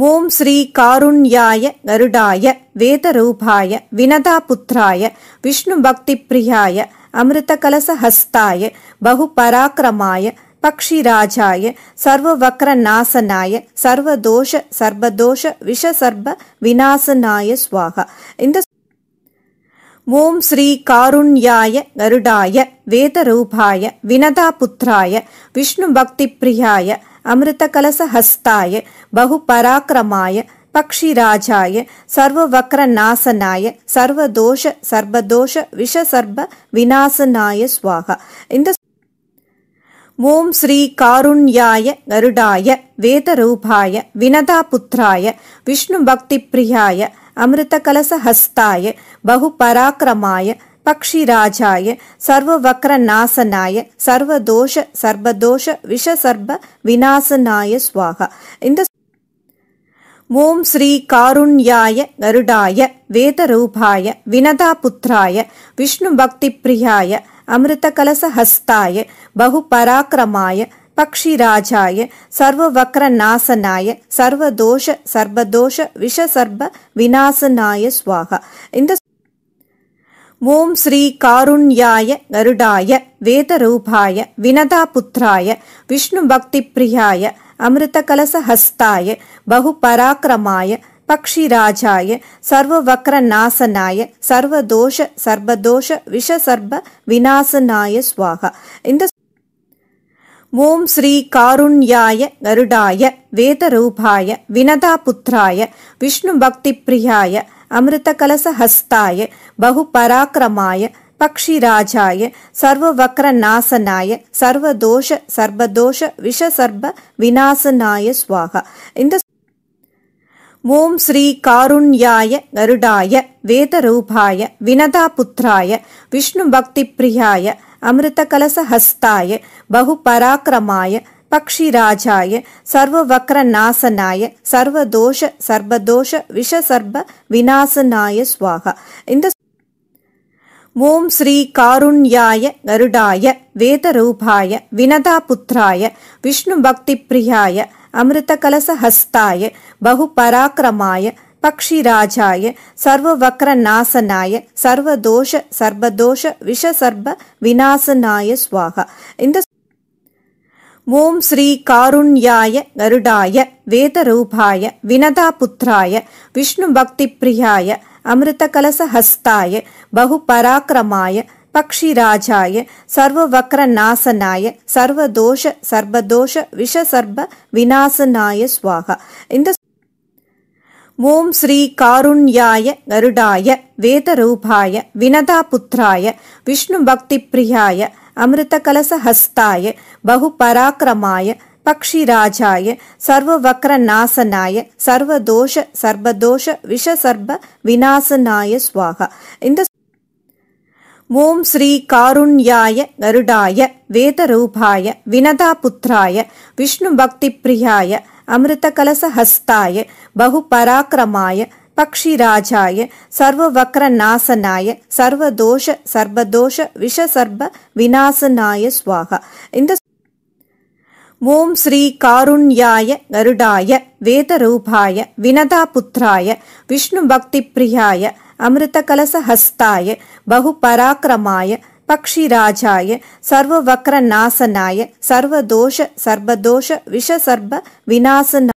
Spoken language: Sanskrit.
ॐ श्रीकारुण्याय गरुडाय वेदरूपाय विनदापुत्राय विष्णुभक्तिप्रियाय अमृतकलशहस्ताय बहुपराक्रमाय पक्षिराजाय सर्ववक्रनाशनाय विनाशनाय स्वाहा इन्दं श्रीकारुण्याय गरुडाय वेदरूपाय विनदापुत्राय विष्णुभक्तिप्रियाय अमृतकलशहस्ताय बहु पराक्रमाय पक्षिराजाय सर्ववक्रनाशनाय विनाशनाय स्वाहा इन्द ॐ श्रीकारुण्याय गरुडाय वेदरूपाय विनदापुत्राय विष्णुभक्तिप्रियाय अमृतकलशहस्ताय बहुपराक्रमाय பக்ஷிராஜாய சர்வவக்ர நாசனாய சர்வதோஷ சர்வதோஷ சர்ப விநாசனாய சுவாகா இந்த ஓம் ஸ்ரீ காருண்யாய கருடாய வேதரூபாய வினதாபுத்ராய விஷ்ணு பக்தி பிரியாய அமிர்த அமிர்தகலசஹஸ்தாய பகுபராக்கிரமாய பக்ஷிராஜாய சர்வவக்ர நாசனாய சர்வதோஷ சர்வதோஷ சர்ப விநாசனாய சுவாகா இந்த ஓம் ஸ்ரீ காருண்யாய கருடாய வேதரூபாய வினதாபுத்ராய விஷ்ணு பக்தி பிரியாய அமிர்த அமிர்தகலசஹஸ்தாய பகுபராக்கிரமாய பக்ஷிராஜாய சர்வவக்ர நாசனாய சர்வதோஷ சர்வதோஷ விஷசர்ப விநாசனாய சுவாகா இந்த ஓம் ஸ்ரீ காருண்யாய கருடாய வேதரூபாய வினதாபுத்ராய விஷ்ணு பக்தி பிரியாய अमृतकलशहस्ताय बहुपराक्रमाय पक्षिराजाय सर्ववक्रनाशनाय विनाशनाय स्वाहा इन्द्र ॐ श्रीकारुण्याय गरुडाय वेदरूपाय विनदापुत्राय विष्णुभक्तिप्रियाय अमृतकलशहस्ताय बहु पराक्रमाय பக்ஷி பக்ஷிராஜாய சர்வவக்ர நாசனாய சர்வதோஷ சர்வதோஷ விஷசர்ப விநாசனாய சுவாகா இந்த ஓம் ஸ்ரீ காருண்யாய கருடாய வேதரூபாய வினதாபுத்ராய விஷ்ணு பக்தி பிரியாய அமிர்த பகு பராக்கிரமாய அமிர்தகலசஹஸ்தாய பகுபராக்கிரமாய பக்ஷிராஜாய நாசனாய சர்வதோஷ சர்வதோஷ விஷசர்ப விநாசனாய சுவாகா இந்த ॐ श्रीकारुण्याय गरुडाय वेदरूपाय विनदापुत्राय विष्णुभक्तिप्रियाय अमृतकलशहस्ताय बहुपराक्रमाय पक्षिराजाय सर्ववक्रनाशनाय विषसर्ब विनाशनाय स्वाहा इन्दं श्रीकारुण्याय गरुडाय वेदरूपाय विनदापुत्राय विष्णुभक्तिप्रियाय अमृतकलशहस्ताय बहुपराक्रमाय पक्षिराजाय सर्ववक्रनाशनाय विनाशनाय स्वाहा इन्द श्रीकारुण्याय गरुडाय वेदरूपाय विनदापुत्राय विष्णुभक्तिप्रियाय अमृतकलशहस्ताय बहुपराक्रमाय பக்ஷிராஜாய சர்வவக்ர நாசனாய சர்வதோஷ சர்வதோஷ விஷசர்ப விநாசனாய சுவாகா இந்த ஓம் ஸ்ரீ காருண்யாய கருடாய வேதரூபாய வினதாபுத்ராய விஷ்ணு பக்தி பிரியாய அமிர்த அமிர்தகலசஹஸ்தாய பகுபராக்கிரமாய பக்ஷிராஜாய சர்வவக்ர நாசனாய சர்வதோஷ சர்வதோஷ விஷசர்ப விநாசனாய